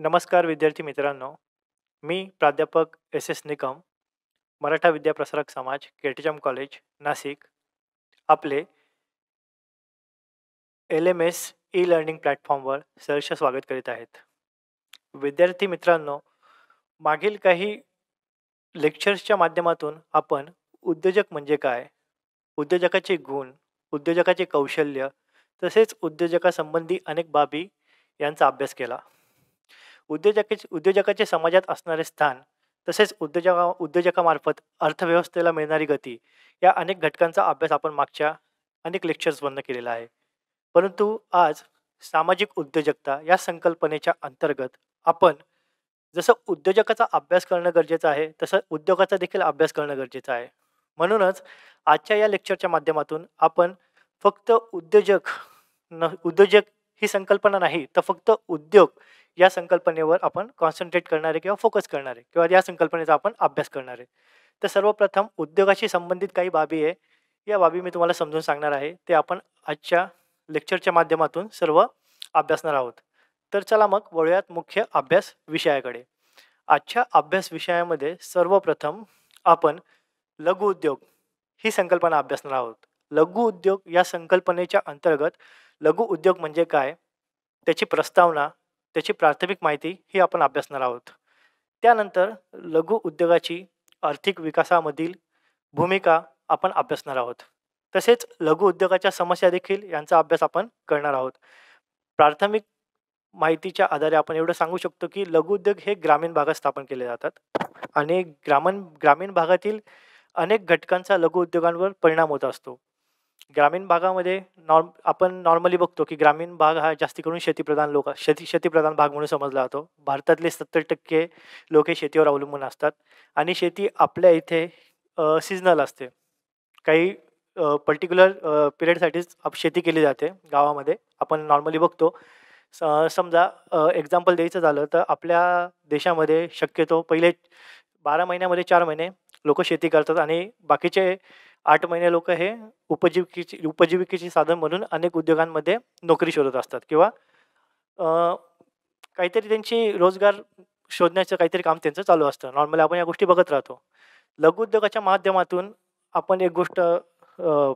नमस्कार विद्यार्थी मित्रांनो मी प्राध्यापक एस एस निकम मराठा विद्याप्रसारक समाज केटीजम कॉलेज नाशिक आपले L M S E learning प्लॅटफॉर्मवर सहर्ष स्वागत करीत आहेत विद्यार्थी मित्रांनो मागील काही लेक्चर्सच्या माध्यमातून आपण उद्योजक म्हणजे काय उद्योजकाचे गुण उद्योजकाचे कौशल्य तसेच उद्योजकासंबंधी अनेक बाबी यांचा अभ्यास केला उद्योजक उद्योजकाचे समाजात असणारे स्थान तसेच उद्योजका उद्योजकामार्फत अर्थव्यवस्थेला मिळणारी गती या अनेक घटकांचा अभ्यास आपण मागच्या अनेक लेक्चर्समधनं केलेला आहे परंतु आज सामाजिक उद्योजकता या संकल्पनेच्या अंतर्गत आपण जसं उद्योजकाचा अभ्यास करणं गरजेचं आहे तसं उद्योगाचा देखील अभ्यास करणं गरजेचं आहे म्हणूनच आजच्या या लेक्चरच्या माध्यमातून आपण फक्त उद्योजक न उद्योजक ही संकल्पना नाही तर फक्त उद्योग या संकल्पनेवर आपण कॉन्सन्ट्रेट करणार आहे किंवा फोकस करणार आहे किंवा या संकल्पनेचा आपण अभ्यास करणार आहे तर सर्वप्रथम उद्योगाशी संबंधित काही बाबी आहे या बाबी मी तुम्हाला समजून सांगणार आहे ते आपण आजच्या लेक्चरच्या माध्यमातून सर्व अभ्यासणार आहोत तर चला मग वळूयात मुख्य अभ्यास विषयाकडे आजच्या अभ्यास विषयामध्ये सर्वप्रथम आपण लघु उद्योग ही संकल्पना अभ्यासणार आहोत लघु उद्योग या संकल्पनेच्या अंतर्गत लघु उद्योग म्हणजे काय त्याची प्रस्तावना त्याची प्राथमिक माहिती ही आपण अभ्यासणार आहोत त्यानंतर लघु उद्योगाची आर्थिक विकासामधील भूमिका आपण अभ्यासणार आहोत तसेच लघु उद्योगाच्या समस्या देखील यांचा अभ्यास आपण करणार आहोत प्राथमिक माहितीच्या आधारे आपण एवढं सांगू शकतो की लघु उद्योग हे ग्रामीण भागात स्थापन केले जातात आणि ग्रामीण ग्रामीण भागातील अनेक घटकांचा लघु उद्योगांवर परिणाम होत असतो ग्रामीण भागामध्ये नॉर्म आपण नॉर्मली बघतो की ग्रामीण भाग हा जास्ती करून शेतीप्रधान लोक शेती शेतीप्रधान भाग म्हणून समजला जातो भारतातले सत्तर टक्के लोक हे शेतीवर अवलंबून असतात आणि शेती आपल्या इथे सिजनल असते काही पर्टिक्युलर पिरियडसाठीच शेती केली जाते गावामध्ये आपण नॉर्मली बघतो समजा एक्झाम्पल द्यायचं झालं तर आपल्या देशामध्ये शक्यतो पहिले बारा महिन्यामध्ये चार महिने लोक शेती करतात आणि बाकीचे आठ महिने लोक हे उपजीविकेची उपजीविकेची साधन म्हणून अनेक उद्योगांमध्ये नोकरी शोधत असतात किंवा काहीतरी त्यांची रोजगार शोधण्याचं काहीतरी काम त्यांचं चालू असतं नॉर्मली आपण या गोष्टी बघत राहतो लघुउद्योगाच्या माध्यमातून आपण एक गोष्ट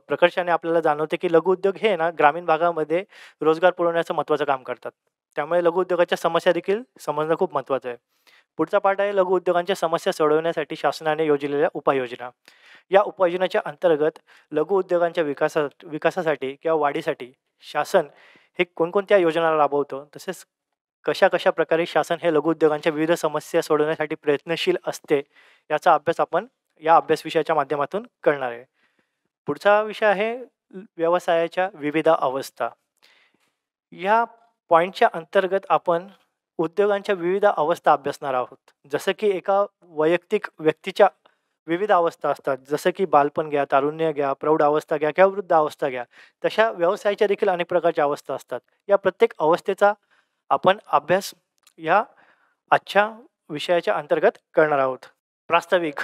प्रकर्षाने आपल्याला जाणवते की लघुउद्योग हे ना ग्रामीण भागामध्ये रोजगार पुरवण्याचं महत्त्वाचं काम करतात त्यामुळे लघुउद्योगाच्या समस्या देखील समजणं खूप महत्त्वाचं आहे पुढचा पाठ आहे लघु उद्योगांच्या समस्या सोडवण्यासाठी शासनाने योजलेल्या उपाययोजना या उपाययोजनाच्या अंतर्गत लघु उद्योगांच्या विकासा विकासासाठी किंवा वाढीसाठी शासन हे कोणकोणत्या योजना राबवतं तसेच कशा कशा प्रकारे शासन हे लघुउद्योगांच्या विविध समस्या सोडवण्यासाठी प्रयत्नशील असते याचा अभ्यास आपण या अभ्यास विषयाच्या माध्यमातून करणार आहे पुढचा विषय आहे व्यवसायाच्या विविध अवस्था या पॉईंटच्या अंतर्गत आपण उद्योगांच्या विविध अवस्था अभ्यासणार आहोत जसं की एका वैयक्तिक व्यक्तीच्या विविध अवस्था असतात जसं की बालपण घ्या तारुण्य घ्या प्रौढ अवस्था घ्या किंवा वृद्ध अवस्था घ्या तशा व्यवसायाच्या देखील अनेक प्रकारच्या अवस्था असतात या प्रत्येक अवस्थेचा आपण अभ्यास या आजच्या विषयाच्या अंतर्गत करणार आहोत प्रास्ताविक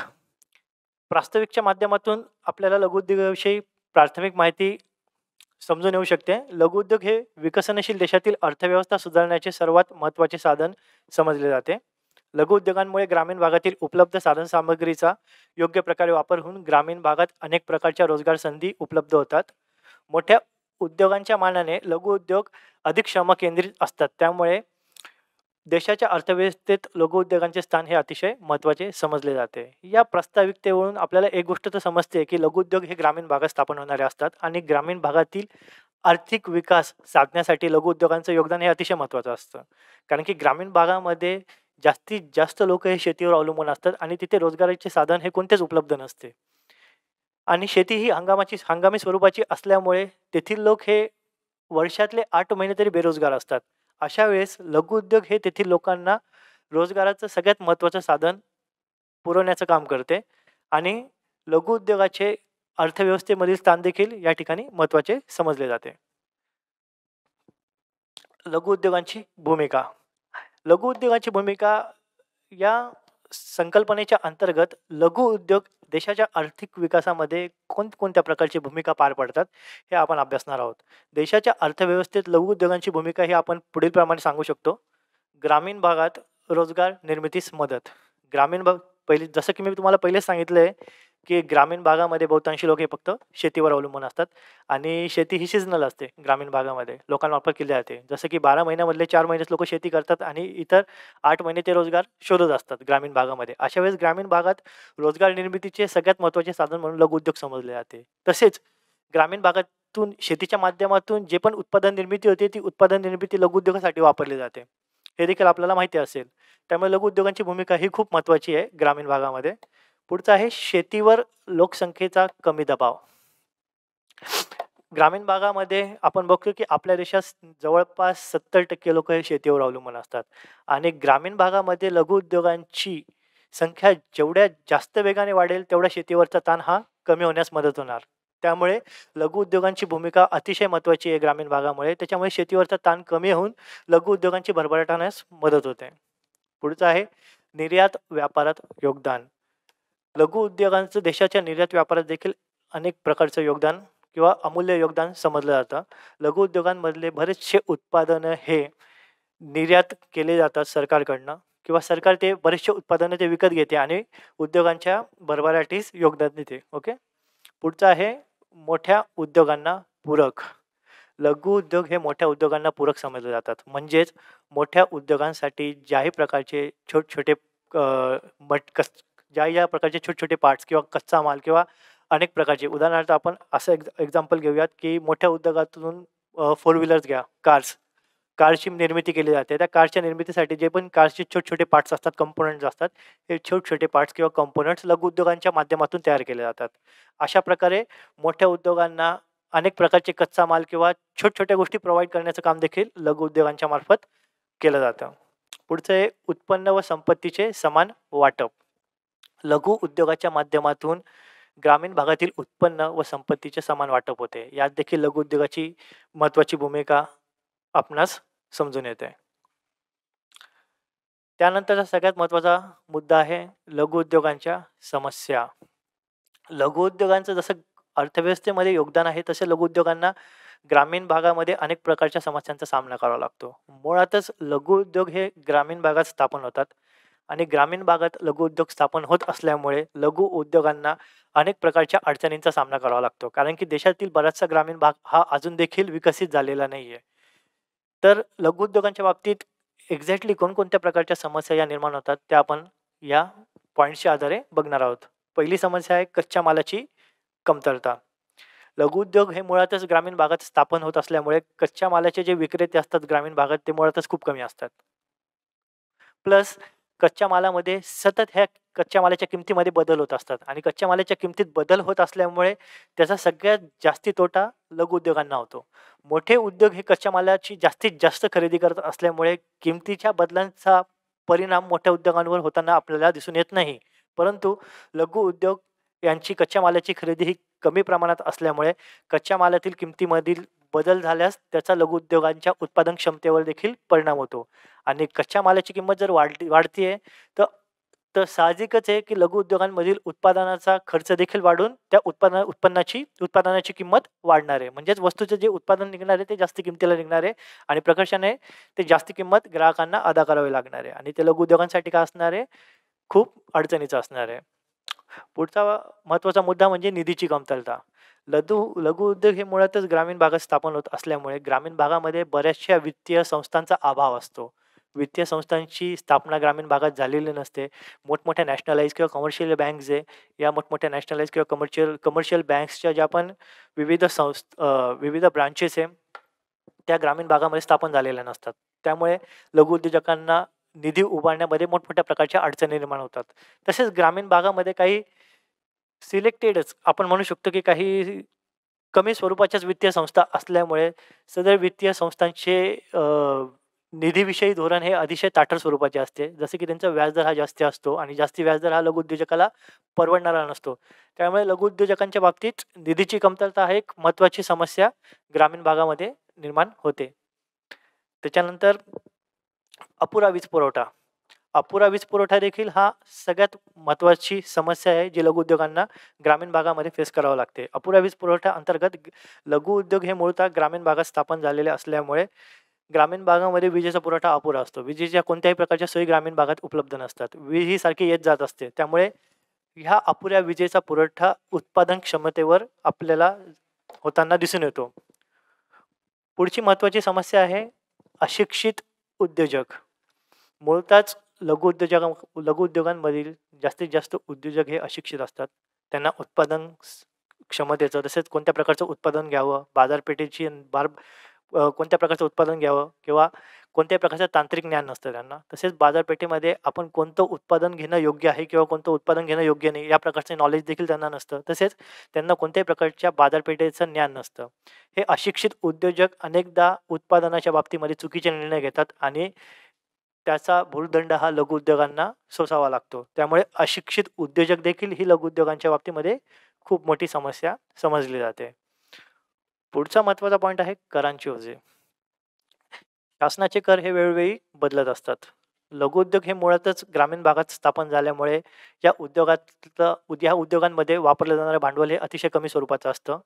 प्रास्ताविकच्या माध्यमातून आपल्याला लघुउद्योगाविषयी प्राथमिक माहिती समजून येऊ शकते लघुउद्योग हे विकसनशील देशातील अर्थव्यवस्था सुधारण्याचे सर्वात महत्त्वाचे साधन समजले जाते लघुउद्योगांमुळे ग्रामीण भागातील उपलब्ध साधनसामग्रीचा योग्य प्रकारे वापर होऊन ग्रामीण भागात अनेक प्रकारच्या रोजगार संधी उपलब्ध होतात मोठ्या उद्योगांच्या मानाने लघुउद्योग अधिक श्रम केंद्रित असतात त्यामुळे देशाच्या अर्थव्यवस्थेत लघुउद्योगांचे स्थान हे अतिशय महत्त्वाचे समजले जाते या प्रस्ताविकतेवरून आपल्याला एक गोष्ट तर समजते की लघुउद्योग हे ग्रामीण भागात स्थापन होणारे असतात आणि ग्रामीण भागातील आर्थिक विकास साधण्यासाठी लघुउद्योगांचं योगदान हे अतिशय महत्त्वाचं असतं कारण की ग्रामीण भागामध्ये जास्तीत जास्त लोक हे शेतीवर अवलंबून असतात आणि तिथे रोजगाराचे साधन हे कोणतेच उपलब्ध नसते आणि शेती ही हंगामाची हंगामी स्वरूपाची असल्यामुळे तेथील लोक हे वर्षातले आठ महिने तरी बेरोजगार असतात अशा वेळेस लघुउद्योग हे तेथील लोकांना रोजगाराचं सगळ्यात महत्त्वाचं साधन पुरवण्याचं काम करते आणि लघुउद्योगाचे अर्थव्यवस्थेमधील स्थान देखील या ठिकाणी महत्त्वाचे समजले जाते लघुउद्योगांची भूमिका लघुउद्योगांची भूमिका या संकल्पनेच्या अंतर्गत लघु उद्योग देशाच्या आर्थिक विकासामध्ये कोणकोणत्या प्रकारची भूमिका पार पडतात हे आपण अभ्यासणार आहोत देशाच्या अर्थव्यवस्थेत लघु उद्योगांची भूमिका ही आपण पुढील प्रमाणे सांगू शकतो ग्रामीण भागात रोजगार निर्मितीस मदत ग्रामीण भाग पहिले जसं की मी तुम्हाला पहिलेच सांगितलं आहे की ग्रामीण भागामध्ये बहुतांशी लोक हे फक्त शेतीवर अवलंबून असतात आणि शेती ही सिजनल असते ग्रामीण भागामध्ये वापर केली जाते जसं की बारा महिन्यामधले चार महिनेच लोक शेती करतात आणि इतर आठ महिने ते रोजगार शोधत असतात ग्रामीण भागामध्ये अशा वेळेस ग्रामीण भागात रोजगार निर्मितीचे सगळ्यात महत्त्वाचे साधन म्हणून लघु उद्योग समजले जाते तसेच ग्रामीण भागातून शेतीच्या माध्यमातून जे पण उत्पादन निर्मिती होते ती उत्पादन निर्मिती लघुउद्योगासाठी वापरली जाते हे देखील आपल्याला माहिती असेल त्यामुळे लघुउद्योगांची भूमिका ही खूप महत्त्वाची आहे ग्रामीण भागामध्ये पुढचं आहे शेतीवर लोकसंख्येचा कमी दबाव ग्रामीण भागामध्ये आपण बघतो की आपल्या देशात जवळपास सत्तर टक्के लोक हे शेतीवर अवलंबून असतात आणि ग्रामीण भागामध्ये लघु उद्योगांची संख्या जेवढ्या जास्त वेगाने वाढेल तेवढा शेतीवरचा ताण हा कमी होण्यास मदत होणार त्यामुळे लघु उद्योगांची भूमिका अतिशय महत्त्वाची आहे ग्रामीण भागामुळे त्याच्यामुळे शेतीवरचा ताण कमी होऊन लघु उद्योगांची भरभराट होण्यास मदत होते पुढचं आहे निर्यात व्यापारात योगदान लघु उद्योगांचं देशाच्या निर्यात व्यापारात देखील अनेक प्रकारचं योगदान किंवा अमूल्य योगदान समजलं जातं लघु उद्योगांमधले बरेचसे उत्पादनं हे निर्यात केले जातात सरकारकडनं किंवा सरकार ते बरेचसे उत्पादनं ते विकत घेते आणि उद्योगांच्या भरभराटीस योगदान देते ओके पुढचं आहे मोठ्या उद्योगांना पूरक लघु उद्योग हे मोठ्या उद्योगांना पूरक समजले जातात म्हणजेच मोठ्या उद्योगांसाठी ज्याही प्रकारचे छोटे छोटे मट ज्या ज्या प्रकारचे छोटे छोटे पार्ट्स किंवा कच्चा माल किंवा अनेक प्रकारचे उदाहरणार्थ आपण असं एक एक्झाम्पल घेऊयात की मोठ्या उद्योगातून फोर व्हीलर्स घ्या कार्स कारची निर्मिती केली जाते त्या कारच्या निर्मितीसाठी जे पण कारचे छोटे छोटे पार्ट्स असतात कंपोनंट्स असतात हे छोटे छोटे पार्ट्स किंवा कंपोनंट्स लघु उद्योगांच्या माध्यमातून तयार केले जातात अशा प्रकारे मोठ्या उद्योगांना अनेक प्रकारचे कच्चा माल किंवा छोट छोट्या गोष्टी प्रोव्हाइड करण्याचं काम देखील लघु उद्योगांच्या मार्फत केलं जातं पुढचं आहे उत्पन्न व संपत्तीचे समान वाटप लघु उद्योगाच्या माध्यमातून ग्रामीण भागातील उत्पन्न व संपत्तीचे समान वाटप होते यात देखील लघु उद्योगाची महत्त्वाची भूमिका आपणास समजून येते त्यानंतरचा सगळ्यात महत्त्वाचा मुद्दा आहे लघु उद्योगांच्या समस्या लघु उद्योगांचं जसं अर्थव्यवस्थेमध्ये योगदान आहे तसे लघु उद्योगांना ग्रामीण भागामध्ये अनेक प्रकारच्या समस्यांचा सामना करावा लागतो मुळातच लघु उद्योग हे ग्रामीण भागात स्थापन होतात आणि ग्रामीण भागात लघुउद्योग स्थापन होत असल्यामुळे लघु उद्योगांना अनेक प्रकारच्या अडचणींचा सामना करावा लागतो कारण की देशातील बराचसा ग्रामीण भाग हा अजून देखील विकसित झालेला नाही आहे तर लघुउद्योगांच्या बाबतीत एक्झॅक्टली कोणकोणत्या प्रकारच्या समस्या या निर्माण होतात त्या आपण या पॉईंटच्या आधारे बघणार आहोत पहिली समस्या आहे कच्च्या मालाची कमतरता लघुउद्योग हे मुळातच ग्रामीण भागात स्थापन होत असल्यामुळे कच्च्या मालाचे जे विक्रेते असतात ग्रामीण भागात ते मुळातच खूप कमी असतात प्लस कच्च्या मालामध्ये सतत ह्या कच्च्या मालाच्या किमतीमध्ये बदल होत असतात आणि कच्च्या मालाच्या किमतीत बदल होत असल्यामुळे त्याचा सगळ्यात जास्ती तोटा लघु उद्योगांना होतो मोठे उद्योग हे कच्च्या मालाची जास्तीत जास्त खरेदी करत असल्यामुळे किमतीच्या बदलांचा परिणाम मोठ्या उद्योगांवर होताना आपल्याला दिसून येत नाही परंतु लघु उद्योग यांची कच्च्या मालाची खरेदी ही कमी प्रमाणात असल्यामुळे कच्च्या मालातील किमतीमधील बदल झाल्यास त्याचा लघुउद्योगांच्या उत्पादन क्षमतेवर देखील परिणाम होतो आणि कच्च्या मालाची किंमत जर वाढली वाढतीये तर तर साहजिकच आहे की लघुउद्योगांमधील उत्पादनाचा खर्च देखील वाढून त्या उत्पादना उत्पन्नाची उत्पादनाची किंमत वाढणार आहे म्हणजेच वस्तूचं जे उत्पादन निघणार आहे ते जास्त किमतीला निघणार आहे आणि प्रकर्षाने ते जास्त किंमत ग्राहकांना अदा करावी लागणार आहे आणि ते लघुउद्योगांसाठी काय असणार आहे खूप अडचणीचं असणार आहे पुढचा महत्त्वाचा मुद्दा म्हणजे निधीची कमतरता लघु लघुउद्योग हे मुळातच ग्रामीण भागात स्थापन होत असल्यामुळे ग्रामीण भागामध्ये बऱ्याचशा वित्तीय संस्थांचा अभाव असतो वित्तीय संस्थांची स्थापना ग्रामीण भागात झालेली नसते मोठमोठ्या नॅशनलाइज किंवा कमर्शियल बँक्स आहे या मोठमोठ्या नॅशनलाइज किंवा कमर्शियल कमर्शियल बँक्सच्या ज्या पण विविध संस्थ विविध ब्रांचेस आहे त्या ग्रामीण भागामध्ये स्थापन झालेल्या नसतात त्यामुळे लघुउद्योजकांना निधी उभारण्यामध्ये मोठमोठ्या प्रकारच्या अडचणी निर्माण होतात तसेच ग्रामीण भागामध्ये काही सिलेक्टेडच आपण म्हणू शकतो की काही कमी स्वरूपाच्याच वित्तीय संस्था असल्यामुळे सदर वित्तीय संस्थांचे निधीविषयी धोरण हे अतिशय ताठर स्वरूपाचे असते जसे की त्यांचा व्याजदर हा जास्त असतो आणि जास्ती व्याजदर हा लघुउद्योजकाला परवडणारा नसतो त्यामुळे लघुउद्योजकांच्या बाबतीत निधीची कमतरता हा एक महत्त्वाची समस्या ग्रामीण भागामध्ये निर्माण होते त्याच्यानंतर अपुरा वीज पुरवठा अपुरा वीज पुरवठा देखील हा सगळ्यात महत्त्वाची समस्या आहे जी लघु उद्योगांना ग्रामीण भागामध्ये फेस करावं लागते अपुरा वीज पुरवठा अंतर्गत लघु उद्योग हे मूळतः ग्रामीण भागात स्थापन झालेले असल्यामुळे ग्रामीण भागामध्ये विजेचा पुरवठा अपुरा असतो विजेच्या कोणत्याही प्रकारच्या सोयी ग्रामीण भागात उपलब्ध नसतात वीज ही सारखी येत जात असते त्यामुळे ह्या अपुऱ्या विजेचा पुरवठा उत्पादन क्षमतेवर आपल्याला होताना दिसून येतो पुढची महत्त्वाची समस्या आहे अशिक्षित उद्योजक मूळताच लघुउद्योजक लघुउद्योगांमधील जास्तीत जास्त उद्योजक हे अशिक्षित असतात त्यांना उत्पादन क्षमतेचं तसेच कोणत्या प्रकारचं उत्पादन घ्यावं बाजारपेठेची बार कोणत्या प्रकारचं उत्पादन घ्यावं किंवा कोणत्याही प्रकारचं तांत्रिक ज्ञान नसतं त्यांना तसेच बाजारपेठेमध्ये आपण कोणतं उत्पादन घेणं योग्य आहे किंवा कोणतं उत्पादन घेणं योग्य नाही या प्रकारचे नॉलेज देखील त्यांना नसतं तसेच त्यांना कोणत्याही प्रकारच्या बाजारपेठेचं ज्ञान नसतं हे अशिक्षित उद्योजक अनेकदा उत्पादनाच्या बाबतीमध्ये चुकीचे निर्णय घेतात आणि त्याचा भूलदंड हा लघुउद्योगांना सोसावा लागतो त्यामुळे अशिक्षित उद्योजक देखील ही लघुउद्योगांच्या बाबतीमध्ये खूप मोठी समस्या समजली जाते पुढचा महत्त्वाचा पॉईंट आहे करांची ओझे शासनाचे कर हे वेळोवेळी बदलत असतात लघुउद्योग हे मुळातच ग्रामीण भागात स्थापन झाल्यामुळे या उद्योगातलं या उद्योगांमध्ये वापरलं जाणारं भांडवल हे अतिशय कमी स्वरूपाचं असतं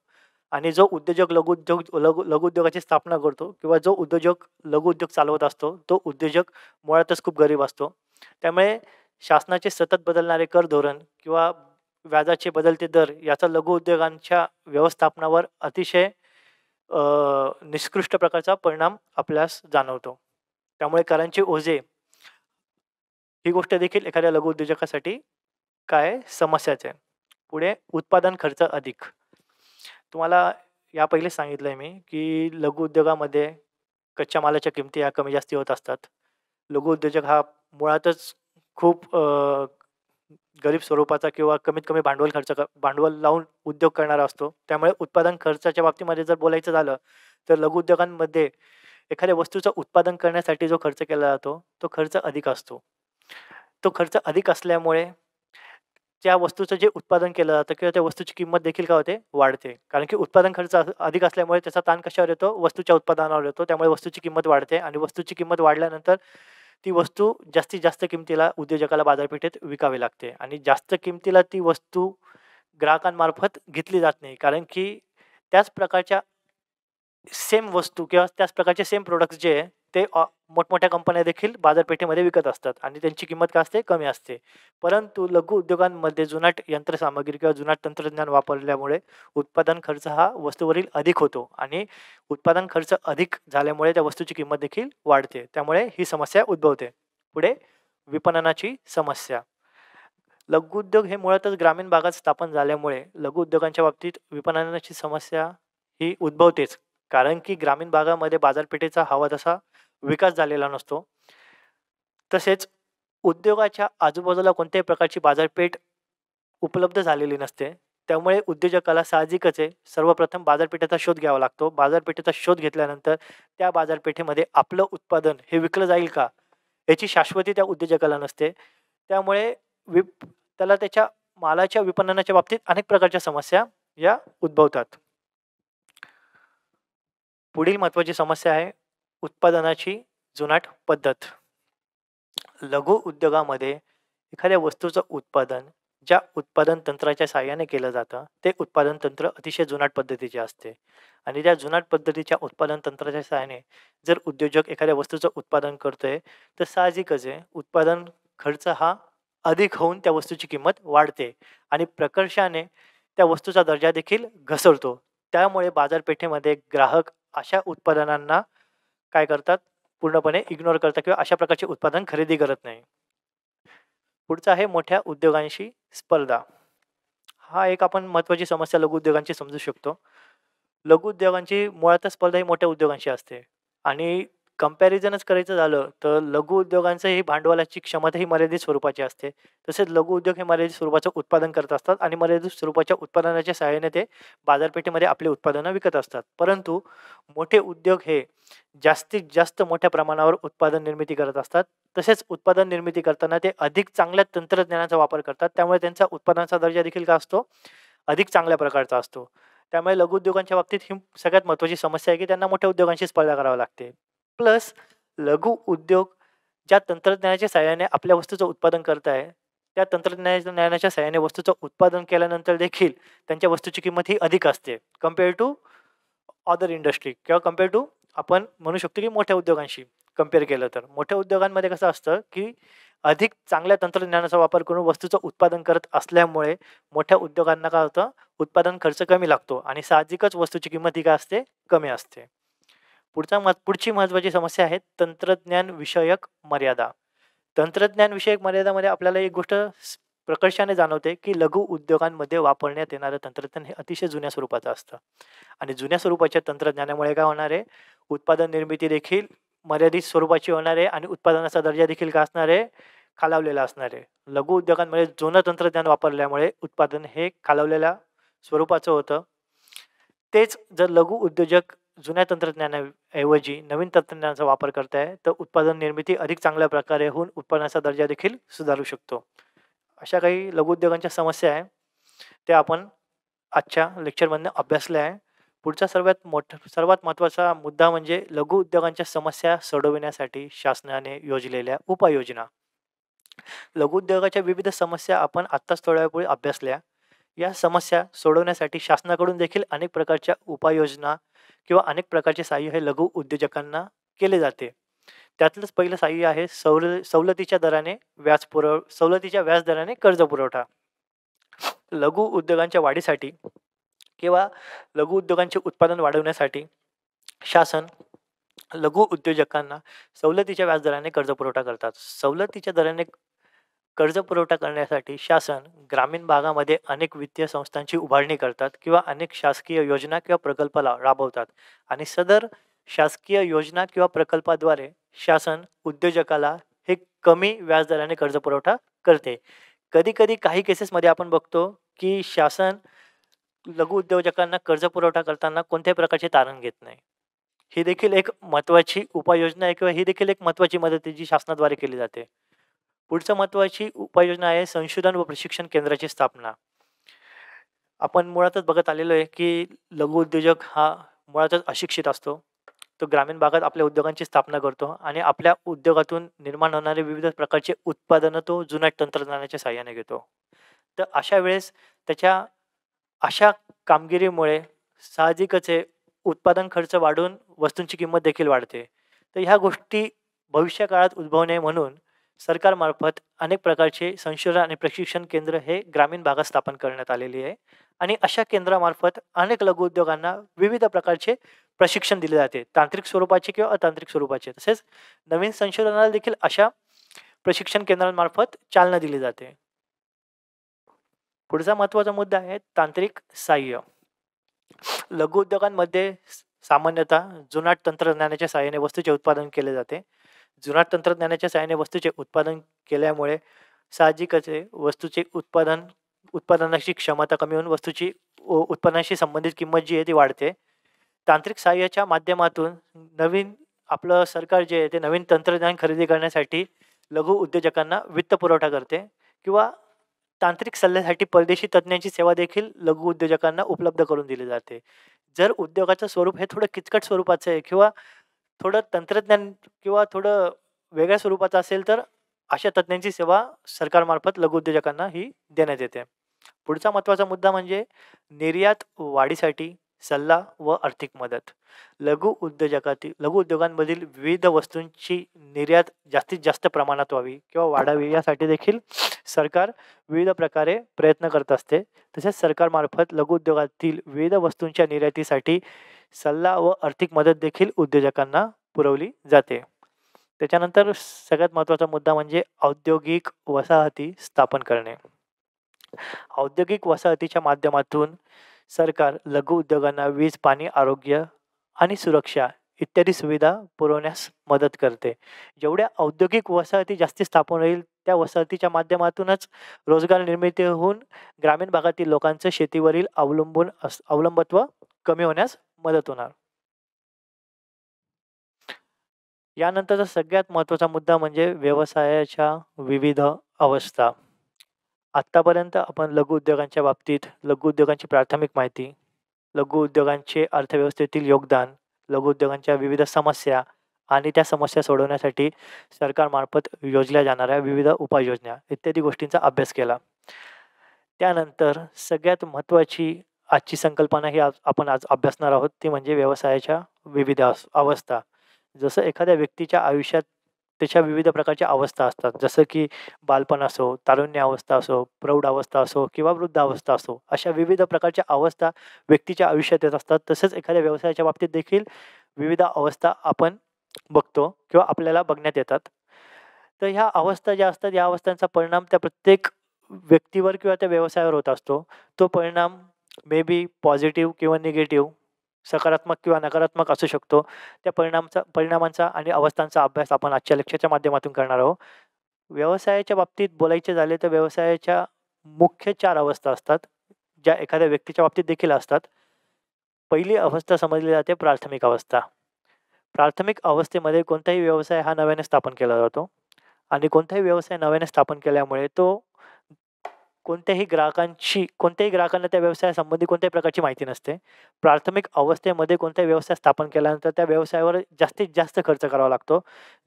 आणि जो उद्योजक लघुउद्योग लघु लघुउद्योगाची स्थापना करतो किंवा जो उद्योजक लघुउद्योग चालवत असतो तो उद्योजक मुळातच खूप गरीब असतो त्यामुळे शासनाचे सतत बदलणारे कर धोरण किंवा व्याजाचे बदलते दर याचा लघुउद्योगांच्या व्यवस्थापनावर अतिशय निष्कृष्ट प्रकारचा परिणाम आपल्यास जाणवतो त्यामुळे करांचे ओझे ही गोष्ट देखील एखाद्या लघुउद्योजकासाठी काय समस्याचे आहे पुढे उत्पादन खर्च अधिक तुम्हाला या पहिलेच सांगितलं आहे मी की लघुउद्योगामध्ये कच्च्या मालाच्या किमती ह्या कमी जास्ती होत असतात उद्योजक हा मुळातच खूप गरीब स्वरूपाचा किंवा कमीत कमी भांडवल खर्च भांडवल लावून उद्योग करणारा असतो त्यामुळे उत्पादन खर्चाच्या बाबतीमध्ये जर बोलायचं झालं तर लघुउद्योगांमध्ये एखाद्या वस्तूचं उत्पादन करण्यासाठी जो खर्च केला जातो तो खर्च अधिक असतो तो खर्च अधिक असल्यामुळे त्या वस्तूचं जे उत्पादन केलं जातं किंवा त्या वस्तूची किंमत देखील काय होते वाढते कारण की उत्पादन खर्च अधिक असल्यामुळे त्याचा ताण कशावर येतो वस्तूच्या उत्पादनावर येतो त्यामुळे वस्तूची किंमत वाढते आणि वस्तूची किंमत वाढल्यानंतर ती वस्तू जास्तीत जास्त किमतीला उद्योजकाला बाजारपेठेत विकावी लागते आणि जास्त किमतीला ती वस्तू ग्राहकांमार्फत घेतली जात नाही कारण की त्याच प्रकारच्या सेम वस्तू किंवा त्याच प्रकारचे सेम प्रोडक्ट्स जे आहे ते मोठमोठ्या कंपन्या देखील बाजारपेठेमध्ये विकत असतात आणि त्यांची किंमत काय असते कमी असते परंतु लघु उद्योगांमध्ये जुनाट यंत्रसामग्री किंवा जुनाट तंत्रज्ञान वापरल्यामुळे उत्पादन खर्च हा वस्तूवरील अधिक होतो आणि उत्पादन खर्च अधिक झाल्यामुळे त्या वस्तूची किंमत देखील वाढते त्यामुळे ही समस्या उद्भवते पुढे विपणनाची समस्या लघु उद्योग हे मुळातच ग्रामीण भागात स्थापन झाल्यामुळे लघु उद्योगांच्या बाबतीत विपणनाची समस्या ही उद्भवतेच कारण की ग्रामीण भागामध्ये बाजारपेठेचा हवा तसा विकास झालेला नसतो तसेच उद्योगाच्या आजूबाजूला कोणत्याही प्रकारची बाजारपेठ उपलब्ध झालेली नसते त्यामुळे उद्योजकाला साहजिकच आहे सर्वप्रथम बाजारपेठेचा शोध घ्यावा लागतो बाजारपेठेचा शोध घेतल्यानंतर त्या बाजारपेठेमध्ये आपलं उत्पादन हे विकलं जाईल का याची शाश्वती त्या उद्योजकाला नसते त्यामुळे विप त्याला त्याच्या मालाच्या विपणनाच्या बाबतीत अनेक प्रकारच्या समस्या या उद्भवतात पुढील महत्त्वाची समस्या आहे उत्पादनाची जुनाट पद्धत लघु उद्योगामध्ये एखाद्या वस्तूचं उत्पादन ज्या उत्पादन तंत्राच्या साहाय्याने केलं जातं ते उत्पादन तंत्र अतिशय जुनाट पद्धतीचे असते आणि त्या जुनाट पद्धतीच्या उत्पादन तंत्राच्या साहाय्याने जर उद्योजक एखाद्या वस्तूचं उत्पादन करतोय तर साहजिकच आहे उत्पादन खर्च हा अधिक होऊन त्या वस्तूची किंमत वाढते आणि प्रकर्षाने त्या वस्तूचा दर्जा देखील घसरतो त्यामुळे बाजारपेठेमध्ये ग्राहक अशा उत्पादनांना काय करतात पूर्णपणे इग्नोर करतात किंवा अशा प्रकारचे उत्पादन खरेदी करत नाही पुढचं आहे मोठ्या उद्योगांशी स्पर्धा हा एक आपण महत्त्वाची समस्या लघु उद्योगांची समजू शकतो लघु उद्योगांची मुळातच स्पर्धा ही मोठ्या उद्योगांशी असते आणि कंपॅरिझनच करायचं झालं तर लघु उद्योगांचं ही भांडवलाची क्षमता ही मर्यादित स्वरूपाची असते तसेच लघु उद्योग हे मर्यादित स्वरूपाचं उत्पादन करत असतात आणि मर्यादित स्वरूपाच्या उत्पादनाच्या सहाय्याने ते बाजारपेठेमध्ये आपले उत्पादनं विकत असतात परंतु मोठे उद्योग हे जास्तीत जास्त मोठ्या प्रमाणावर उत्पादन निर्मिती करत असतात तसेच उत्पादन निर्मिती करताना ते अधिक चांगल्या तंत्रज्ञानाचा वापर करतात त्यामुळे त्यांचा उत्पादनाचा दर्जा देखील का असतो अधिक चांगल्या प्रकारचा असतो त्यामुळे लघुउद्योगांच्या बाबतीत ही सगळ्यात महत्त्वाची समस्या आहे की त्यांना मोठ्या उद्योगांशी स्पर्धा करावी लागते प्लस लघु उद्योग ज्या तंत्रज्ञानाच्या सहाय्याने आपल्या वस्तूचं उत्पादन करत आहे त्या तंत्रज्ञानाच्या सहाय्याने वस्तूचं उत्पादन केल्यानंतर देखील त्यांच्या वस्तूची किंमत ही अधिक असते कम्पेअर टू अदर इंडस्ट्री किंवा कम्पेअर टू आपण म्हणू शकतो की मोठ्या उद्योगांशी कम्पेअर केलं तर मोठ्या उद्योगांमध्ये कसं असतं की अधिक चांगल्या तंत्रज्ञानाचा वापर करून वस्तूचं उत्पादन करत असल्यामुळे मोठ्या उद्योगांना काय होतं उत्पादन खर्च कमी लागतो आणि साहजिकच वस्तूची किंमत ही काय असते कमी असते पुढचा पुढची महत्त्वाची समस्या आहे तंत्रज्ञान विषयक मर्यादा तंत्रज्ञान विषयक मर्यादामध्ये आपल्याला एक गोष्ट प्रकर्षाने जाणवते की लघु उद्योगांमध्ये वापरण्यात येणारं तंत्रज्ञान हे अतिशय जुन्या स्वरूपाचं असतं आणि जुन्या स्वरूपाच्या तंत्रज्ञानामुळे काय होणार आहे उत्पादन निर्मिती देखील मर्यादित स्वरूपाची होणार आहे आणि उत्पादनाचा दर्जा देखील काय असणार आहे खालावलेला असणार आहे लघु उद्योगांमध्ये जुनं तंत्रज्ञान वापरल्यामुळे उत्पादन हे खालावलेल्या स्वरूपाचं होतं तेच जर लघु उद्योजक जुन्या तंत्रज्ञानाऐवजी नवीन तंत्रज्ञानाचा वापर करत आहे तर उत्पादन निर्मिती अधिक चांगल्या प्रकारे होऊन उत्पादनाचा दर्जा देखील सुधारू शकतो अशा काही लघुउद्योगांच्या समस्या आहे त्या आपण आजच्या लेक्चरमधनं अभ्यासल्या आहे पुढचा सर्वात मोठ सर्वात महत्त्वाचा मुद्दा म्हणजे लघु उद्योगांच्या समस्या सोडविण्यासाठी शासनाने योजलेल्या उपाययोजना लघुउद्योगाच्या विविध समस्या आपण आत्ताच थोड्या अभ्यासल्या या समस्या सोडवण्यासाठी शासनाकडून देखील अनेक प्रकारच्या उपाययोजना किंवा अनेक प्रकारचे साह्य हे लघु उद्योजकांना केले जाते त्यातलंच पहिलं साह्य आहे सवल सवलतीच्या दराने व्याज पुरव सवलतीच्या व्याज दराने कर्ज पुरवठा लघु उद्योगांच्या वाढीसाठी किंवा लघु उद्योगांचे उत्पादन वाढवण्यासाठी शासन लघु उद्योजकांना सवलतीच्या व्याजदराने कर्ज पुरवठा करतात सवलतीच्या दराने कर्ज पुरवठा करण्यासाठी शासन ग्रामीण भागामध्ये अनेक वित्तीय संस्थांची उभारणी करतात किंवा अनेक शासकीय योजना किंवा प्रकल्प राबवतात आणि सदर शासकीय योजना किंवा प्रकल्पाद्वारे शासन उद्योजकाला हे कमी व्याजदराने पुरवठा करते कधी कधी काही केसेसमध्ये आपण बघतो की शासन लघु उद्योजकांना कर्ज पुरवठा करताना कोणत्याही प्रकारचे तारण घेत नाही ही देखील एक महत्त्वाची उपाययोजना आहे किंवा ही देखील एक महत्त्वाची मदत आहे जी शासनाद्वारे केली जाते पुढचं महत्त्वाची उपाययोजना आहे संशोधन व प्रशिक्षण केंद्राची स्थापना आपण मुळातच बघत आलेलो आहे की लघु उद्योजक हा मुळातच अशिक्षित असतो तो ग्रामीण भागात आपल्या उद्योगांची स्थापना करतो आणि आपल्या उद्योगातून निर्माण होणारे विविध प्रकारचे उत्पादनं तो जुन्या तंत्रज्ञानाच्या सहाय्याने घेतो तर अशा वेळेस त्याच्या अशा कामगिरीमुळे साहजिकच आहे उत्पादन खर्च वाढून वस्तूंची किंमत देखील वाढते तर ह्या गोष्टी भविष्यकाळात उद्भवणे म्हणून सरकारमार्फत अनेक प्रकारचे संशोधन आणि प्रशिक्षण केंद्र हे ग्रामीण भागात स्थापन करण्यात आलेली आहे आणि अशा केंद्रामार्फत अनेक लघुउद्योगांना विविध प्रकारचे प्रशिक्षण दिले जाते तांत्रिक स्वरूपाचे किंवा अतांत्रिक स्वरूपाचे तसेच नवीन संशोधनाला देखील अशा प्रशिक्षण केंद्रांमार्फत चालना दिली जाते पुढचा महत्त्वाचा मुद्दा आहे तांत्रिक सहाय्य लघुउद्योगांमध्ये सामान्यतः जुनाट तंत्रज्ञानाच्या सहाय्याने वस्तूचे उत्पादन केले जाते जुनाट तंत्रज्ञानाच्या सहाय्याने वस्तूचे उत्पादन केल्यामुळे साहजिकच वस्तूचे उत्पादन उत्पादनाची क्षमता कमी होऊन वस्तूची उत्पादनाशी संबंधित किंमत जी आहे ती वाढते तांत्रिक सहाय्याच्या माध्यमातून नवीन आपलं सरकार जे आहे ते नवीन तंत्रज्ञान खरेदी करण्यासाठी लघु उद्योजकांना वित्त पुरवठा करते किंवा तांत्रिक सल्ल्यासाठी परदेशी तज्ज्ञांची सेवा देखील लघु उद्योजकांना उपलब्ध करून दिली जाते जर उद्योगाचं स्वरूप हे थोडं किचकट स्वरूपाचं आहे किंवा थोडं तंत्रज्ञान किंवा थोडं वेगळ्या स्वरूपाचं असेल तर अशा तज्ज्ञांची सेवा सरकारमार्फत लघुउद्योजकांना ही देण्यात येते पुढचा महत्त्वाचा मुद्दा म्हणजे निर्यात वाढीसाठी सल्ला व आर्थिक मदत लघु उद्योजकातील लघु उद्योगांमधील विविध वस्तूंची निर्यात जास्तीत जास्त प्रमाणात व्हावी किंवा वाढावी यासाठी देखील सरकार विविध प्रकारे प्रयत्न करत असते तसेच सरकारमार्फत लघुउद्योगातील विविध वस्तूंच्या निर्यातीसाठी सल्ला व आर्थिक मदत देखील उद्योजकांना पुरवली जाते त्याच्यानंतर सगळ्यात महत्त्वाचा मुद्दा म्हणजे औद्योगिक वसाहती स्थापन करणे औद्योगिक वसाहतीच्या माध्यमातून सरकार लघु उद्योगांना वीज पाणी आरोग्य आणि सुरक्षा इत्यादी सुविधा पुरवण्यास मदत करते जेवढ्या औद्योगिक वसाहती जास्ती स्थापन होईल त्या वसाहतीच्या माध्यमातूनच रोजगार निर्मिती होऊन ग्रामीण भागातील लोकांचं शेतीवरील अवलंबून अस अवलंबत्व कमी होण्यास मदत होणार यानंतरचा सगळ्यात महत्त्वाचा मुद्दा म्हणजे व्यवसायाच्या विविध अवस्था आत्तापर्यंत आपण लघु उद्योगांच्या बाबतीत लघु उद्योगांची प्राथमिक माहिती लघु उद्योगांचे अर्थव्यवस्थेतील योगदान लघु उद्योगांच्या विविध समस्या आणि त्या समस्या सोडवण्यासाठी सरकारमार्फत योजल्या जाणाऱ्या विविध उपाययोजना इत्यादी गोष्टींचा अभ्यास केला त्यानंतर सगळ्यात महत्त्वाची आजची संकल्पना ही आज आपण आज अभ्यासणार आहोत ती म्हणजे व्यवसायाच्या विविध अवस्था जसं एखाद्या व्यक्तीच्या आयुष्यात त्याच्या विविध प्रकारच्या अवस्था असतात जसं की बालपण असो तारुण्य अवस्था असो प्रौढ अवस्था असो किंवा अवस्था असो अशा विविध प्रकारच्या अवस्था व्यक्तीच्या आयुष्यात येत असतात तसंच एखाद्या व्यवसायाच्या बाबतीत देखील विविध अवस्था आपण बघतो किंवा आपल्याला बघण्यात येतात तर ह्या अवस्था ज्या असतात या अवस्थांचा परिणाम त्या प्रत्येक व्यक्तीवर किंवा त्या व्यवसायावर होत असतो तो परिणाम मे बी पॉझिटिव्ह किंवा निगेटिव्ह सकारात्मक किंवा नकारात्मक असू शकतो त्या परिणामचा परिणामांचा आणि अवस्थांचा अभ्यास आपण आजच्या लेक्चरच्या माध्यमातून करणार आहोत व्यवसायाच्या बाबतीत बोलायचे झाले तर व्यवसायाच्या मुख्य चार अवस्था असतात ज्या एखाद्या व्यक्तीच्या बाबतीत देखील असतात पहिली अवस्था समजली जाते प्राथमिक अवस्था प्राथमिक अवस्थेमध्ये कोणताही व्यवसाय हा नव्याने स्थापन केला जातो आणि कोणताही व्यवसाय नव्याने स्थापन केल्यामुळे तो कोणत्याही ग्राहकांशी कोणत्याही ग्राहकांना त्या व्यवसायासंबंधी कोणत्याही प्रकारची माहिती नसते प्राथमिक अवस्थेमध्ये कोणताही व्यवसाय स्थापन केल्यानंतर त्या व्यवसायावर जास्तीत जास्त खर्च करावा लागतो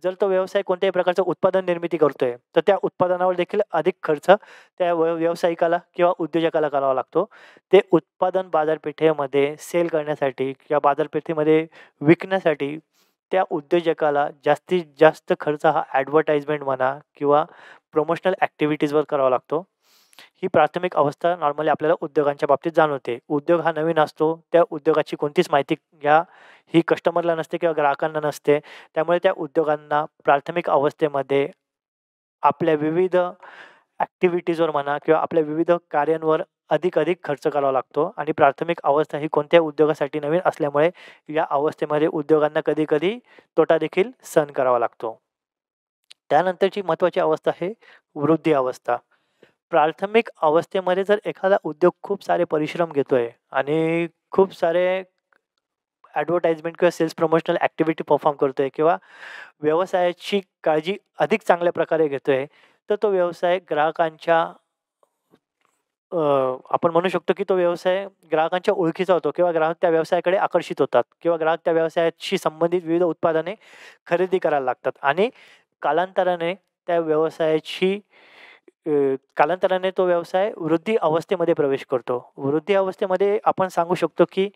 जर तो व्यवसाय कोणत्याही प्रकारचं उत्पादन निर्मिती करतोय तर त्या उत्पादनावर देखील अधिक खर्च त्या व्यावसायिकाला किंवा उद्योजकाला करावा लागतो ते उत्पादन बाजारपेठेमध्ये सेल करण्यासाठी किंवा बाजारपेठेमध्ये विकण्यासाठी त्या उद्योजकाला जास्तीत जास्त खर्च हा ॲडव्हर्टाईजमेंट म्हणा किंवा प्रमोशनल ॲक्टिव्हिटीजवर करावा लागतो ही प्राथमिक अवस्था नॉर्मली आपल्याला उद्योगांच्या बाबतीत जाणवते उद्योग हा नवीन असतो त्या उद्योगाची कोणतीच माहिती घ्या ही कस्टमरला नसते किंवा ग्राहकांना नसते त्यामुळे त्या उद्योगांना प्राथमिक अवस्थेमध्ये आपल्या विविध ॲक्टिव्हिटीजवर म्हणा किंवा आपल्या विविध कार्यांवर अधिक अधिक खर्च करावा लागतो आणि प्राथमिक अवस्था ही कोणत्या उद्योगासाठी नवीन असल्यामुळे या अवस्थेमध्ये उद्योगांना कधी कधी तोटा देखील सहन करावा लागतो त्यानंतरची महत्त्वाची अवस्था आहे वृद्धी अवस्था प्राथमिक अवस्थेमध्ये जर एखादा उद्योग खूप सारे परिश्रम घेतो आहे आणि खूप सारे ॲडव्हर्टाईजमेंट किंवा सेल्स प्रमोशनल ॲक्टिव्हिटी परफॉर्म करतो आहे किंवा व्यवसायाची काळजी अधिक चांगल्या प्रकारे घेतो आहे तर तो व्यवसाय ग्राहकांच्या आपण म्हणू शकतो की तो व्यवसाय ग्राहकांच्या ओळखीचा होतो किंवा ग्राहक त्या व्यवसायाकडे आकर्षित होतात किंवा ग्राहक त्या व्यवसायाशी संबंधित विविध उत्पादने खरेदी करायला लागतात आणि कालांतराने त्या व्यवसायाची कालांतराने तो व्यवसाय वृद्धी अवस्थेमध्ये प्रवेश करतो वृद्धी अवस्थेमध्ये आपण सांगू शकतो की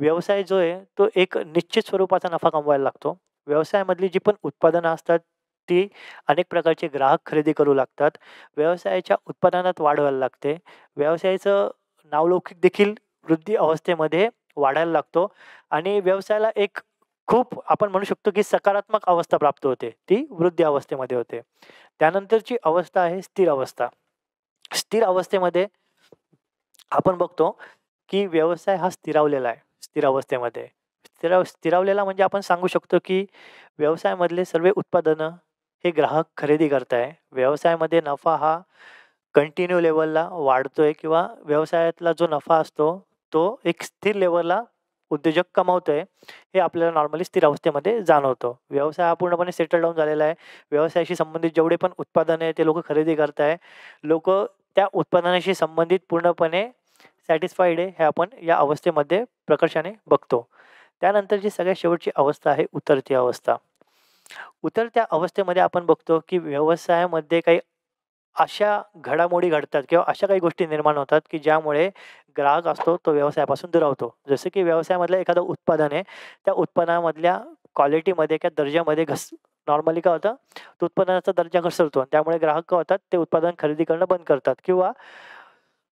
व्यवसाय जो आहे तो एक निश्चित स्वरूपाचा नफा कमवायला लागतो व्यवसायामधली जी पण उत्पादनं असतात ती अनेक प्रकारचे ग्राहक खरेदी करू लागतात व्यवसायाच्या उत्पादनात वाढ व्हायला लागते व्यवसायाचं नावलौकिक देखील वृद्धी अवस्थेमध्ये वाढायला लागतो आणि व्यवसायाला एक खूप आपण म्हणू शकतो की सकारात्मक अवस्था प्राप्त होते ती वृद्धी अवस्थेमध्ये होते त्यानंतरची अवस्था आहे स्थिर अवस्था स्थिर अवस्थेमध्ये आपण बघतो की व्यवसाय हा स्थिरावलेला आहे स्थिर अवस्थेमध्ये स्थिराव स्थिरावलेला म्हणजे आपण सांगू शकतो की व्यवसायामधले सर्व उत्पादनं हे ग्राहक खरेदी करताय व्यवसायामध्ये नफा हा कंटिन्यू लेवलला वाढतोय किंवा व्यवसायातला जो नफा असतो तो एक स्थिर लेवलला उद्योजक कमावतो आहे हे आपल्याला नॉर्मली स्थिर स्थिरावस्थेमध्ये जाणवतो व्यवसाय हा पूर्णपणे सेटल डाऊन झालेला आहे व्यवसायाशी संबंधित जेवढे पण उत्पादने आहे ते लोक खरेदी करत आहे लोक त्या उत्पादनाशी संबंधित पूर्णपणे सॅटिस्फाईड आहे हे आपण या अवस्थेमध्ये प्रकर्षाने बघतो त्यानंतर जी सगळ्यात शेवटची अवस्था आहे उतरती अवस्था उतरत्या अवस्थेमध्ये आपण बघतो की व्यवसायामध्ये काही अशा घडामोडी घडतात किंवा अशा काही गोष्टी निर्माण होतात की ज्यामुळे ग्राहक असतो तो व्यवसायापासून दुरावतो जसं की व्यवसायामधलं एखादं उत्पादन आहे त्या उत्पादनामधल्या क्वालिटीमध्ये किंवा दर्जामध्ये घस नॉर्मली काय होतं तो उत्पादनाचा दर्जा घसरतो आणि त्यामुळे ग्राहक काय होतात ते उत्पादन खरेदी करणं बंद करतात किंवा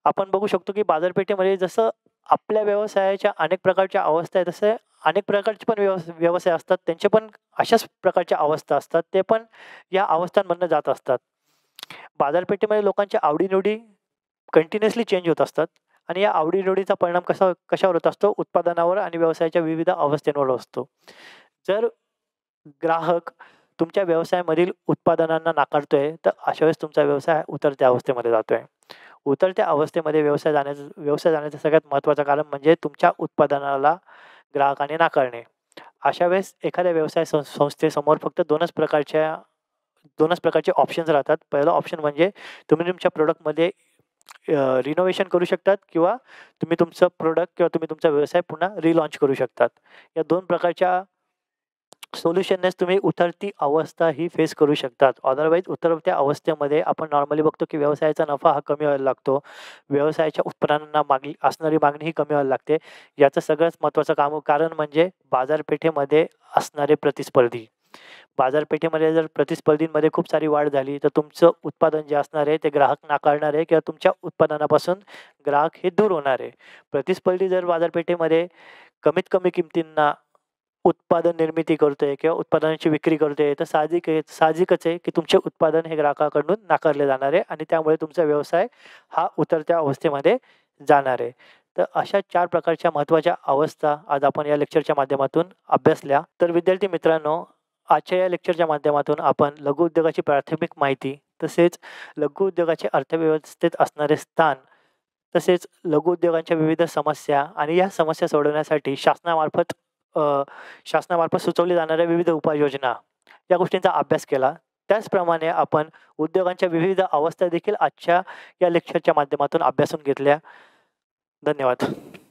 आपण बघू शकतो की बाजारपेठेमध्ये जसं आपल्या व्यवसायाच्या अनेक प्रकारच्या अवस्था आहेत तसे अनेक प्रकारचे पण व्यव व्यवसाय असतात त्यांचे पण अशाच प्रकारच्या अवस्था असतात ते पण या अवस्थांमधनं जात असतात बाजारपेठेमध्ये लोकांच्या आवडीनिवडी कंटिन्युअसली चेंज होत असतात आणि या आवडीनिवडीचा परिणाम कसा कशावर होत असतो उत्पादनावर आणि व्यवसायाच्या विविध अवस्थेवर असतो जर ग्राहक तुमच्या व्यवसायामधील उत्पादनांना नाकारतोय तर अशा वेळेस तुमचा व्यवसाय उतरत्या अवस्थेमध्ये जातोय उतरत्या अवस्थेमध्ये व्यवसाय जाण्याचं व्यवसाय जाण्याचं सगळ्यात महत्त्वाचं कारण म्हणजे तुमच्या उत्पादनाला ग्राहकाने नाकारणे अशा वेळेस एखाद्या व्यवसाय संस्थेसमोर फक्त दोनच प्रकारच्या दोनच प्रकारचे ऑप्शन्स राहतात पहिलं ऑप्शन म्हणजे तुम्ही तुमच्या प्रोडक्टमध्ये रिनोव्हेशन करू शकतात किंवा तुम्ही तुमचं प्रोडक्ट किंवा तुम्ही तुमचा व्यवसाय पुन्हा रिलॉन्च करू शकतात या दोन प्रकारच्या सोल्युशननेच तुम्ही उतरती अवस्था ही फेस करू शकतात अदरवाईज उतरत्या अवस्थेमध्ये आपण नॉर्मली बघतो की व्यवसायाचा नफा हा कमी व्हायला लागतो व्यवसायाच्या उत्पन्नांना मागणी असणारी मागणी ही कमी व्हायला लागते याचं सगळ्यात महत्त्वाचं काम कारण म्हणजे बाजारपेठेमध्ये असणारे प्रतिस्पर्धी बाजारपेठेमध्ये जर प्रतिस्पर्धींमध्ये खूप सारी वाढ झाली तर तुमचं उत्पादन जे असणार आहे ते ग्राहक नाकारणार आहे किंवा तुमच्या उत्पादनापासून ग्राहक हे दूर होणार आहे प्रतिस्पर्धी जर बाजारपेठेमध्ये कमीत कमी किमतींना उत्पादन निर्मिती करतोय किंवा उत्पादनाची विक्री करतोय तर साहजिक साहजिकच आहे की तुमचे उत्पादन हे ग्राहकाकडून नाकारले जाणार आहे आणि त्यामुळे तुमचा व्यवसाय हा उतरत्या अवस्थेमध्ये जाणार आहे तर अशा चार प्रकारच्या महत्त्वाच्या अवस्था आज आपण या लेक्चरच्या माध्यमातून अभ्यासल्या तर विद्यार्थी मित्रांनो आजच्या या लेक्चरच्या माध्यमातून आपण लघु उद्योगाची प्राथमिक माहिती तसेच लघु उद्योगाचे अर्थव्यवस्थेत असणारे स्थान तसेच लघु उद्योगांच्या विविध समस्या आणि या समस्या सोडवण्यासाठी शासनामार्फत शासनामार्फत सुचवली जाणाऱ्या विविध उपाययोजना या गोष्टींचा अभ्यास केला त्याचप्रमाणे आपण उद्योगांच्या विविध अवस्था देखील आजच्या या लेक्चरच्या माध्यमातून अभ्यासून घेतल्या धन्यवाद